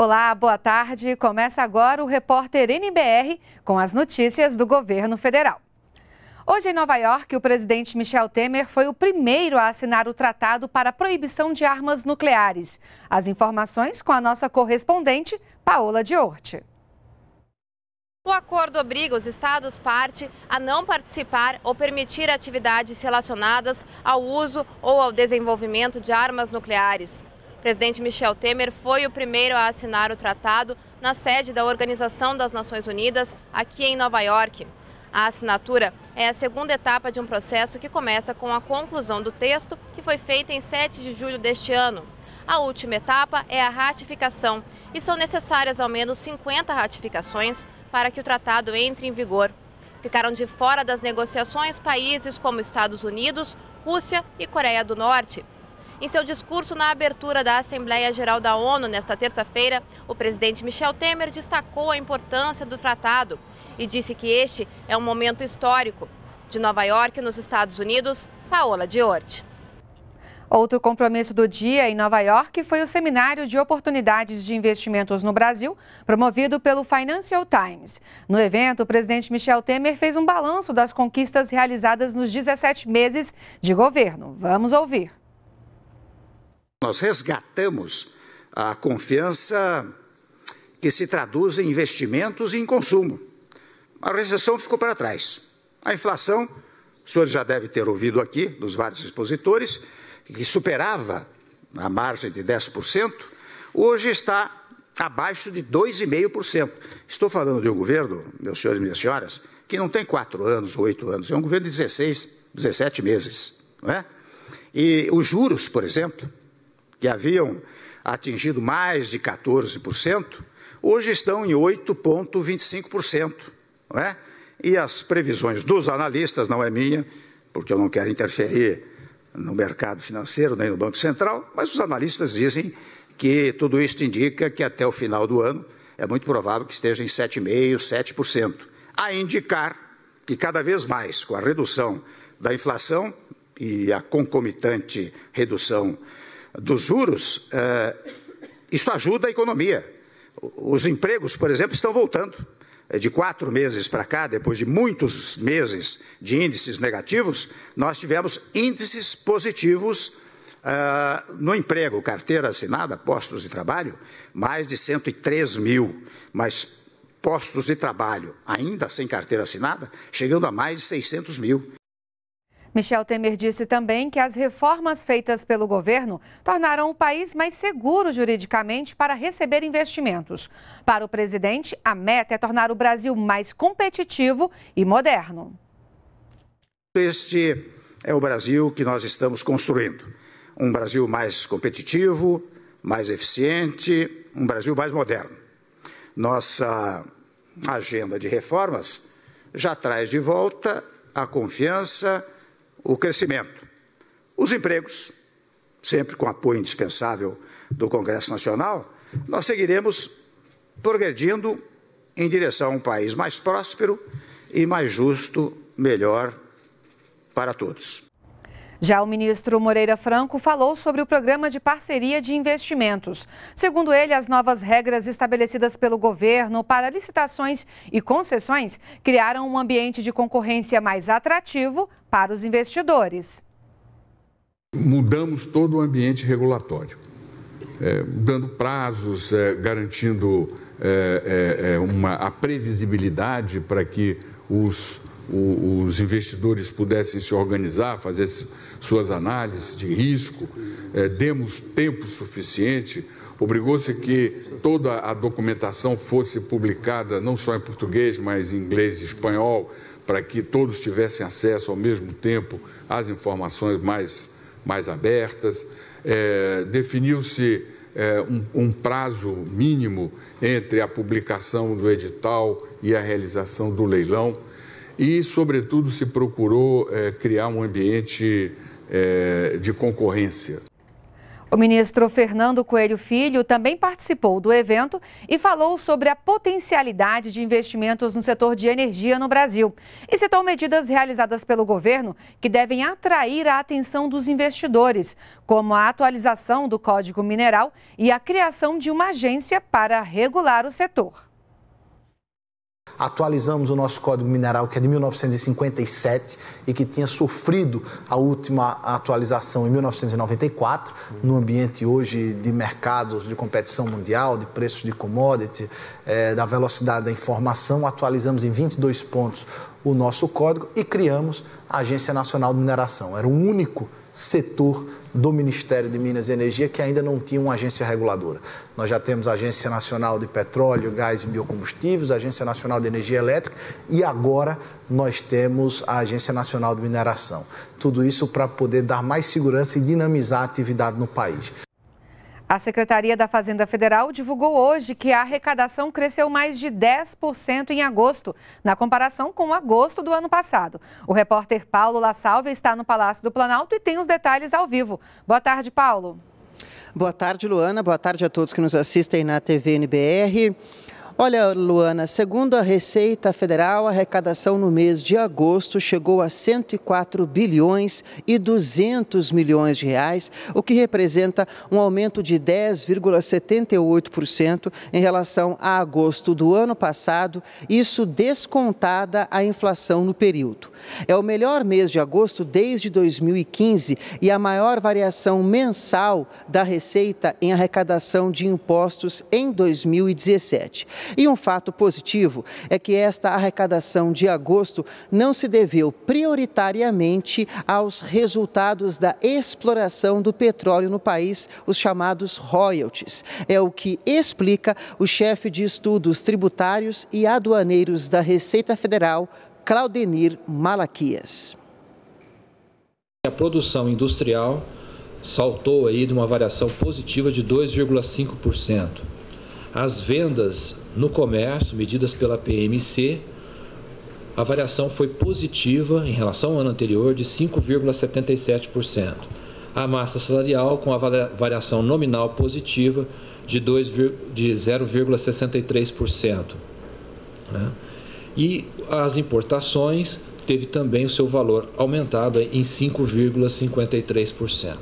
Olá, boa tarde. Começa agora o repórter NBR com as notícias do governo federal. Hoje em Nova York, o presidente Michel Temer foi o primeiro a assinar o tratado para a proibição de armas nucleares. As informações com a nossa correspondente, Paola Diorte. O acordo obriga os estados parte a não participar ou permitir atividades relacionadas ao uso ou ao desenvolvimento de armas nucleares presidente Michel Temer foi o primeiro a assinar o tratado na sede da Organização das Nações Unidas, aqui em Nova York. A assinatura é a segunda etapa de um processo que começa com a conclusão do texto, que foi feita em 7 de julho deste ano. A última etapa é a ratificação, e são necessárias ao menos 50 ratificações para que o tratado entre em vigor. Ficaram de fora das negociações países como Estados Unidos, Rússia e Coreia do Norte. Em seu discurso na abertura da Assembleia Geral da ONU nesta terça-feira, o presidente Michel Temer destacou a importância do tratado e disse que este é um momento histórico. De Nova York, nos Estados Unidos, Paola Diorte. Outro compromisso do dia em Nova York foi o seminário de oportunidades de investimentos no Brasil, promovido pelo Financial Times. No evento, o presidente Michel Temer fez um balanço das conquistas realizadas nos 17 meses de governo. Vamos ouvir. Nós resgatamos a confiança que se traduz em investimentos e em consumo. A recessão ficou para trás. A inflação, o senhor já deve ter ouvido aqui dos vários expositores, que superava a margem de 10%, hoje está abaixo de 2,5%. Estou falando de um governo, meus senhores e minhas senhoras, que não tem quatro anos ou oito anos, é um governo de 16, 17 meses. Não é? E os juros, por exemplo, que haviam atingido mais de 14%, hoje estão em 8,25%. Não é? E as previsões dos analistas, não é minha, porque eu não quero interferir no mercado financeiro nem no Banco Central, mas os analistas dizem que tudo isto indica que até o final do ano é muito provável que esteja em 7,5%, 7%. A indicar que cada vez mais, com a redução da inflação e a concomitante redução dos juros, é, isso ajuda a economia. Os empregos, por exemplo, estão voltando. É, de quatro meses para cá, depois de muitos meses de índices negativos, nós tivemos índices positivos Uh, no emprego, carteira assinada, postos de trabalho, mais de 103 mil, mas postos de trabalho ainda sem carteira assinada, chegando a mais de 600 mil. Michel Temer disse também que as reformas feitas pelo governo tornaram o país mais seguro juridicamente para receber investimentos. Para o presidente, a meta é tornar o Brasil mais competitivo e moderno. Este é o Brasil que nós estamos construindo. Um Brasil mais competitivo, mais eficiente, um Brasil mais moderno. Nossa agenda de reformas já traz de volta a confiança o crescimento. Os empregos, sempre com apoio indispensável do Congresso Nacional, nós seguiremos progredindo em direção a um país mais próspero e mais justo, melhor para todos. Já o ministro Moreira Franco falou sobre o programa de parceria de investimentos. Segundo ele, as novas regras estabelecidas pelo governo para licitações e concessões criaram um ambiente de concorrência mais atrativo para os investidores. Mudamos todo o ambiente regulatório, é, dando prazos, é, garantindo é, é, é uma, a previsibilidade para que os, o, os investidores pudessem se organizar, fazer suas análises de risco, é, demos tempo suficiente obrigou-se que toda a documentação fosse publicada não só em português, mas em inglês e espanhol, para que todos tivessem acesso ao mesmo tempo às informações mais, mais abertas. É, definiu-se é, um, um prazo mínimo entre a publicação do edital e a realização do leilão e, sobretudo, se procurou é, criar um ambiente é, de concorrência, o ministro Fernando Coelho Filho também participou do evento e falou sobre a potencialidade de investimentos no setor de energia no Brasil. E citou medidas realizadas pelo governo que devem atrair a atenção dos investidores, como a atualização do Código Mineral e a criação de uma agência para regular o setor atualizamos o nosso Código Mineral, que é de 1957 e que tinha sofrido a última atualização em 1994, no ambiente hoje de mercados de competição mundial, de preços de commodity, é, da velocidade da informação. Atualizamos em 22 pontos o nosso código e criamos a Agência Nacional de Mineração. Era o único setor do Ministério de Minas e Energia que ainda não tinha uma agência reguladora. Nós já temos a Agência Nacional de Petróleo, Gás e Biocombustíveis, a Agência Nacional de Energia Elétrica e agora nós temos a Agência Nacional de Mineração. Tudo isso para poder dar mais segurança e dinamizar a atividade no país. A Secretaria da Fazenda Federal divulgou hoje que a arrecadação cresceu mais de 10% em agosto, na comparação com agosto do ano passado. O repórter Paulo La Salve está no Palácio do Planalto e tem os detalhes ao vivo. Boa tarde, Paulo. Boa tarde, Luana. Boa tarde a todos que nos assistem na TV NBR. Olha, Luana, segundo a Receita Federal, a arrecadação no mês de agosto chegou a 104 bilhões e 200 milhões de reais, o que representa um aumento de 10,78% em relação a agosto do ano passado, isso descontada a inflação no período. É o melhor mês de agosto desde 2015 e a maior variação mensal da Receita em arrecadação de impostos em 2017. E um fato positivo é que esta arrecadação de agosto não se deveu prioritariamente aos resultados da exploração do petróleo no país, os chamados royalties. É o que explica o chefe de estudos tributários e aduaneiros da Receita Federal, Claudenir Malaquias. A produção industrial saltou aí de uma variação positiva de 2,5%. As vendas no comércio, medidas pela PMC, a variação foi positiva em relação ao ano anterior de 5,77%. A massa salarial com a variação nominal positiva de, de 0,63%. Né? E as importações teve também o seu valor aumentado em 5,53%.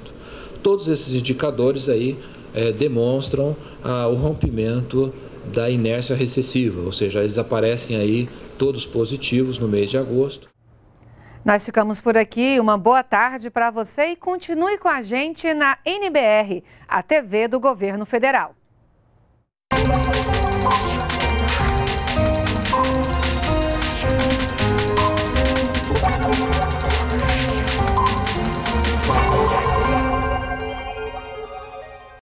Todos esses indicadores aí é, demonstram ah, o rompimento da inércia recessiva, ou seja, eles aparecem aí todos positivos no mês de agosto. Nós ficamos por aqui. Uma boa tarde para você e continue com a gente na NBR, a TV do Governo Federal.